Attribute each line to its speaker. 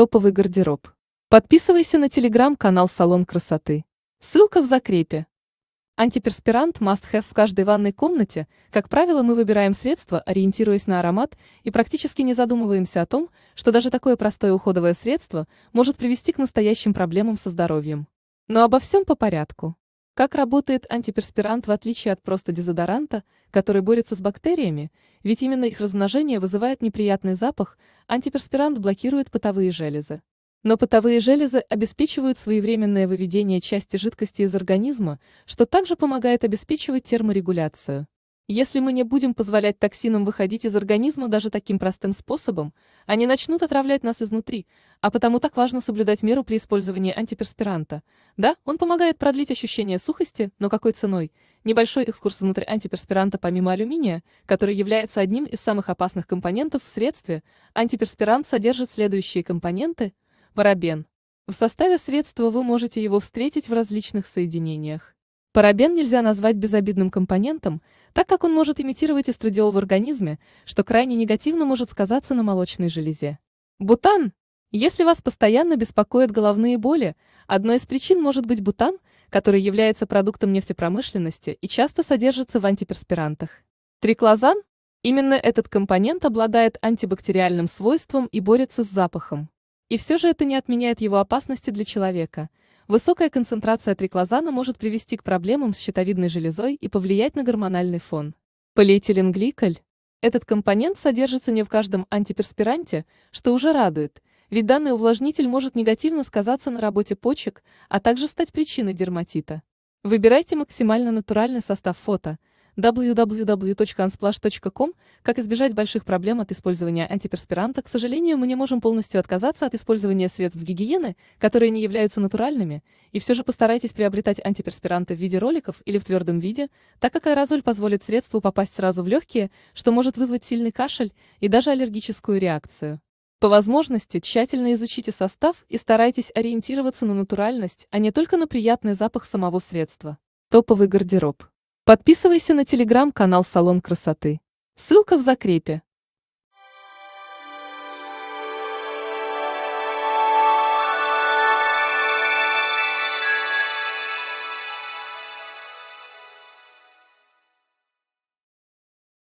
Speaker 1: Топовый гардероб. Подписывайся на телеграм-канал «Салон красоты». Ссылка в закрепе. Антиперспирант must-have в каждой ванной комнате. Как правило, мы выбираем средство, ориентируясь на аромат, и практически не задумываемся о том, что даже такое простое уходовое средство может привести к настоящим проблемам со здоровьем. Но обо всем по порядку. Как работает антиперспирант в отличие от просто дезодоранта, который борется с бактериями, ведь именно их размножение вызывает неприятный запах, антиперспирант блокирует потовые железы. Но потовые железы обеспечивают своевременное выведение части жидкости из организма, что также помогает обеспечивать терморегуляцию. Если мы не будем позволять токсинам выходить из организма даже таким простым способом, они начнут отравлять нас изнутри, а потому так важно соблюдать меру при использовании антиперспиранта. Да, он помогает продлить ощущение сухости, но какой ценой? Небольшой экскурс внутрь антиперспиранта помимо алюминия, который является одним из самых опасных компонентов в средстве, антиперспирант содержит следующие компоненты. Парабен. В составе средства вы можете его встретить в различных соединениях. Парабен нельзя назвать безобидным компонентом, так как он может имитировать эстрадиол в организме, что крайне негативно может сказаться на молочной железе. Бутан. Если вас постоянно беспокоят головные боли, одной из причин может быть бутан, который является продуктом нефтепромышленности и часто содержится в антиперспирантах. Триклозан. Именно этот компонент обладает антибактериальным свойством и борется с запахом. И все же это не отменяет его опасности для человека – Высокая концентрация триклозана может привести к проблемам с щитовидной железой и повлиять на гормональный фон. Полиэтиленгликоль. Этот компонент содержится не в каждом антиперспиранте, что уже радует, ведь данный увлажнитель может негативно сказаться на работе почек, а также стать причиной дерматита. Выбирайте максимально натуральный состав фото – www.unsplash.com «Как избежать больших проблем от использования антиперспиранта» К сожалению, мы не можем полностью отказаться от использования средств гигиены, которые не являются натуральными, и все же постарайтесь приобретать антиперспиранты в виде роликов или в твердом виде, так как аэрозоль позволит средству попасть сразу в легкие, что может вызвать сильный кашель и даже аллергическую реакцию. По возможности тщательно изучите состав и старайтесь ориентироваться на натуральность, а не только на приятный запах самого средства. Топовый гардероб. Подписывайся на телеграм-канал «Салон красоты». Ссылка в закрепе.